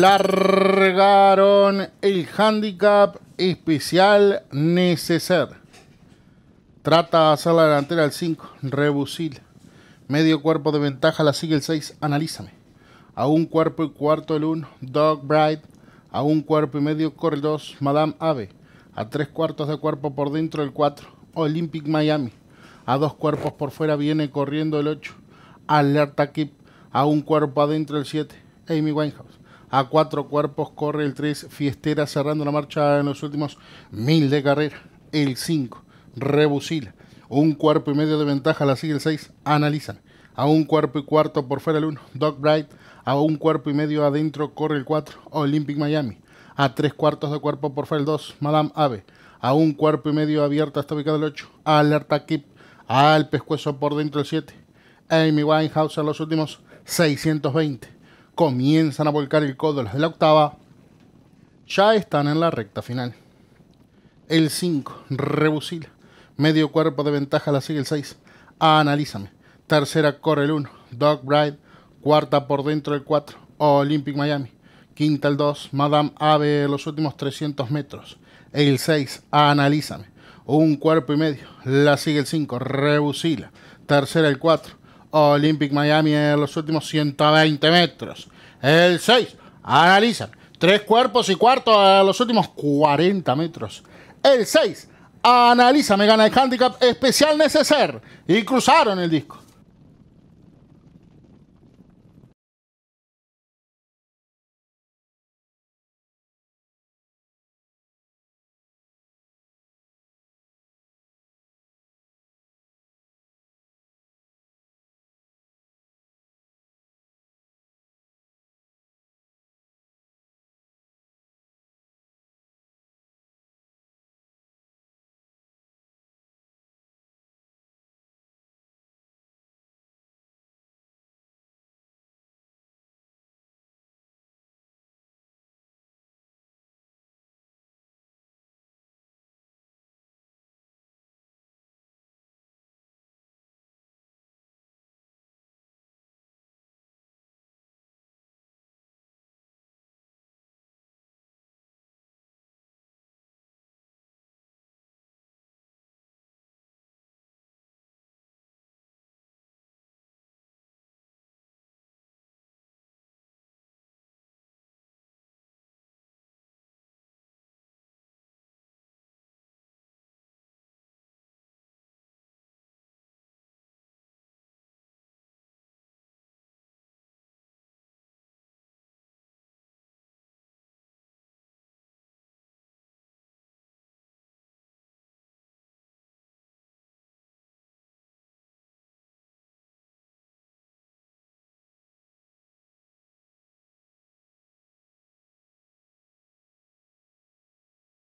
largaron el handicap especial neceser. Trata de hacer la delantera al 5, Rebusil. Medio cuerpo de ventaja la sigue el 6, Analízame. A un cuerpo y cuarto el 1, Dog Bright. A un cuerpo y medio corre el 2, Madame Ave. A tres cuartos de cuerpo por dentro el 4, Olympic Miami. A dos cuerpos por fuera viene corriendo el 8, Alerta Keep. A un cuerpo adentro el 7, Amy Winehouse. A cuatro cuerpos corre el 3, Fiestera cerrando la marcha en los últimos mil de carrera. El 5, Rebusila. Un cuerpo y medio de ventaja la sigue el 6, Analizan. A un cuerpo y cuarto por fuera el 1, Doc Bright. A un cuerpo y medio adentro corre el 4, Olympic Miami. A tres cuartos de cuerpo por fuera el 2, Madame Ave. A un cuerpo y medio abierto está ubicado el 8, Alerta Keep. Al pescuezo por dentro el 7, Amy Winehouse en los últimos 620 comienzan a volcar el codo las de la octava, ya están en la recta final. El 5, rebusila. Medio cuerpo de ventaja la sigue el 6. Analízame. Tercera corre el 1, Dog Bride. Cuarta por dentro el 4, Olympic Miami. Quinta el 2, Madame Ave los últimos 300 metros. El 6, analízame. Un cuerpo y medio. La sigue el 5, rebusila. Tercera el 4, Olympic Miami en los últimos 120 metros. El 6, Analiza. tres cuerpos y cuartos a los últimos 40 metros. El 6, analiza, me gana el handicap especial neceser y cruzaron el disco.